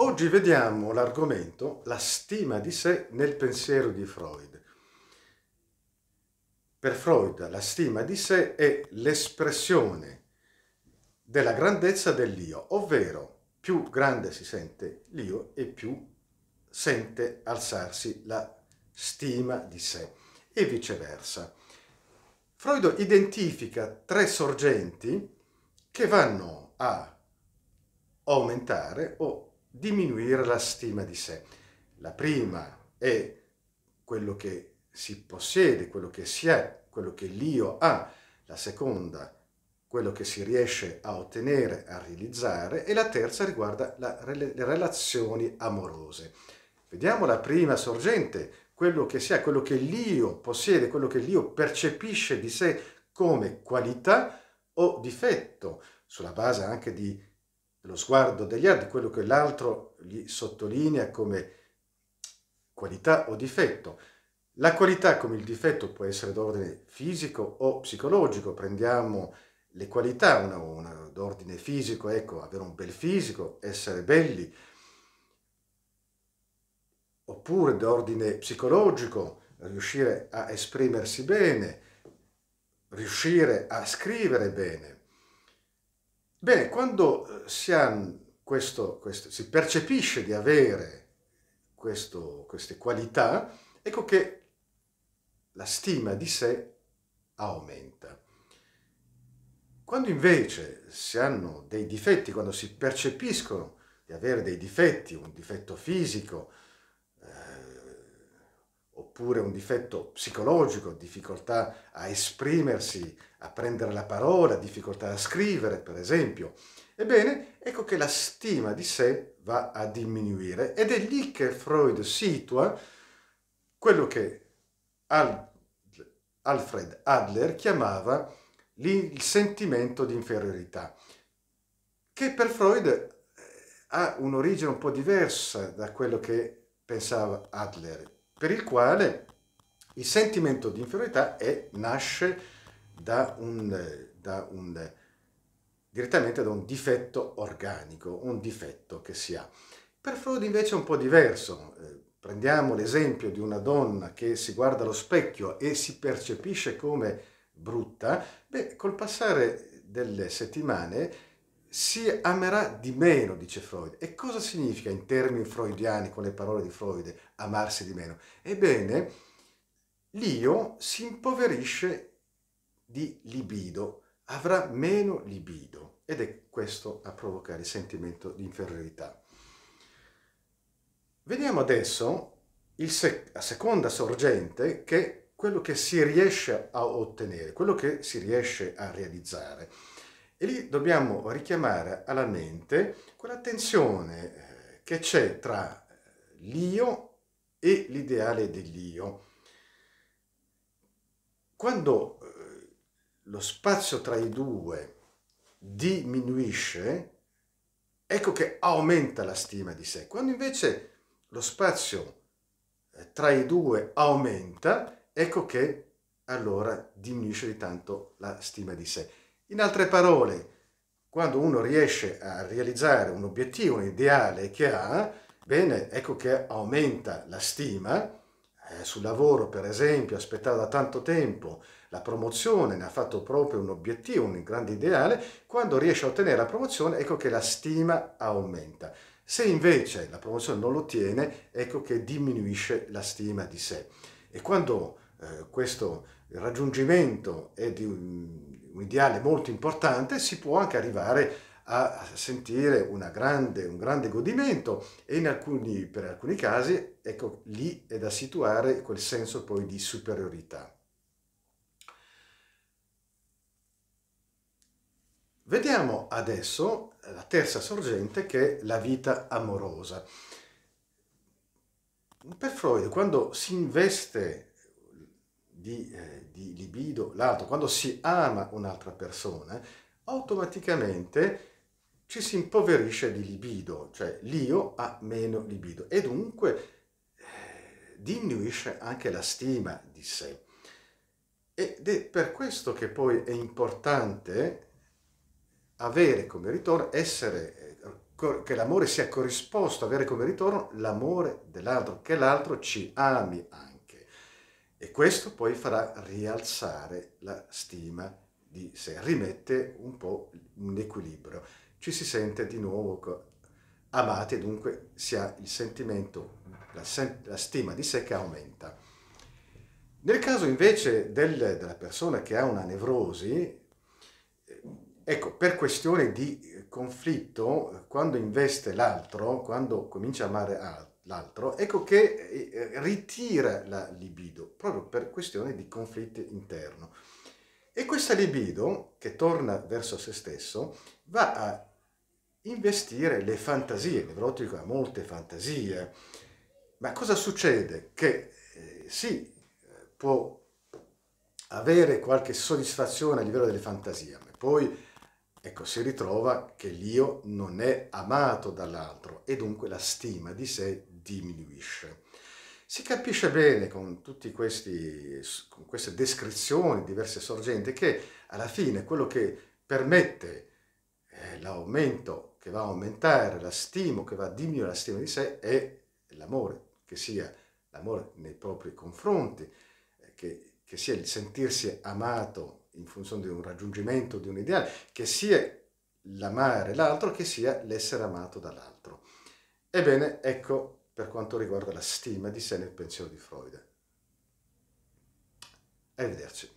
Oggi vediamo l'argomento la stima di sé nel pensiero di Freud. Per Freud la stima di sé è l'espressione della grandezza dell'io, ovvero più grande si sente l'io e più sente alzarsi la stima di sé e viceversa. Freud identifica tre sorgenti che vanno a aumentare o diminuire la stima di sé. La prima è quello che si possiede, quello che si è, quello che l'io ha. La seconda, quello che si riesce a ottenere, a realizzare. E la terza riguarda la, le relazioni amorose. Vediamo la prima sorgente, quello che si è, quello che l'io possiede, quello che l'io percepisce di sé come qualità o difetto, sulla base anche di lo sguardo degli altri, quello che l'altro gli sottolinea come qualità o difetto. La qualità come il difetto può essere d'ordine fisico o psicologico, prendiamo le qualità, una, una d'ordine fisico, ecco, avere un bel fisico, essere belli, oppure d'ordine psicologico, riuscire a esprimersi bene, riuscire a scrivere bene. Bene, quando eh, si, questo, questo, si percepisce di avere questo, queste qualità, ecco che la stima di sé aumenta. Quando invece si hanno dei difetti, quando si percepiscono di avere dei difetti, un difetto fisico, oppure un difetto psicologico, difficoltà a esprimersi, a prendere la parola, difficoltà a scrivere, per esempio. Ebbene, ecco che la stima di sé va a diminuire ed è lì che Freud situa quello che Alfred Adler chiamava il sentimento di inferiorità, che per Freud eh, ha un'origine un po' diversa da quello che pensava Adler per il quale il sentimento di inferiorità è, nasce da un, da un, direttamente da un difetto organico, un difetto che si ha. Per Freud invece è un po' diverso. Eh, prendiamo l'esempio di una donna che si guarda allo specchio e si percepisce come brutta, beh, col passare delle settimane si amerà di meno, dice Freud. E cosa significa in termini freudiani, con le parole di Freud, amarsi di meno? Ebbene, l'io si impoverisce di libido, avrà meno libido ed è questo a provocare il sentimento di inferiorità. Vediamo adesso sec la seconda sorgente che è quello che si riesce a ottenere, quello che si riesce a realizzare. E lì dobbiamo richiamare alla mente quella tensione eh, che c'è tra eh, l'io e l'ideale dell'io. Quando eh, lo spazio tra i due diminuisce, ecco che aumenta la stima di sé. Quando invece lo spazio tra i due aumenta, ecco che allora diminuisce di tanto la stima di sé. In altre parole, quando uno riesce a realizzare un obiettivo, un ideale che ha, bene, ecco che aumenta la stima, eh, sul lavoro per esempio aspettava da tanto tempo la promozione, ne ha fatto proprio un obiettivo, un grande ideale, quando riesce a ottenere la promozione ecco che la stima aumenta. Se invece la promozione non lo ottiene, ecco che diminuisce la stima di sé. E quando eh, questo il raggiungimento è di un, un ideale molto importante, si può anche arrivare a sentire grande, un grande godimento e alcuni, per alcuni casi, ecco, lì è da situare quel senso poi di superiorità. Vediamo adesso la terza sorgente che è la vita amorosa. Per Freud, quando si investe di, eh, di libido, l'altro, quando si ama un'altra persona, automaticamente ci si impoverisce di libido, cioè l'io ha meno libido e dunque eh, diminuisce anche la stima di sé. Ed è per questo che poi è importante avere come ritorno, essere, eh, che l'amore sia corrisposto, avere come ritorno l'amore dell'altro, che l'altro ci ami anche e questo poi farà rialzare la stima di sé, rimette un po' in equilibrio. Ci si sente di nuovo amati e dunque si ha il sentimento, la, sen la, stima di sé che aumenta. Nel caso invece del, della persona che ha una nevrosi, eh, ecco, per questione di eh, conflitto, quando investe l'altro, quando comincia a amare altro, l'altro, ecco che eh, ritira la libido proprio per questione di conflitto interno. E questa libido, che torna verso se stesso, va a investire le fantasie, il nevrotico ha molte fantasie, ma cosa succede? Che eh, sì, può avere qualche soddisfazione a livello delle fantasie, ma poi ecco, si ritrova che l'io non è amato dall'altro e dunque la stima di sé diminuisce. Si capisce bene con, tutte queste descrizioni, diverse sorgenti, che alla fine quello che permette eh, l'aumento che va a aumentare la stima, che va a diminuire la stima di sé, è l'amore, che sia l'amore nei propri confronti, eh, che, che sia il sentirsi amato in funzione di un raggiungimento, di un ideale, che sia l'amare l'altro, che sia l'essere amato dall'altro. Ebbene, ecco per quanto riguarda la stima di sé nel pensiero di Freud. Arrivederci.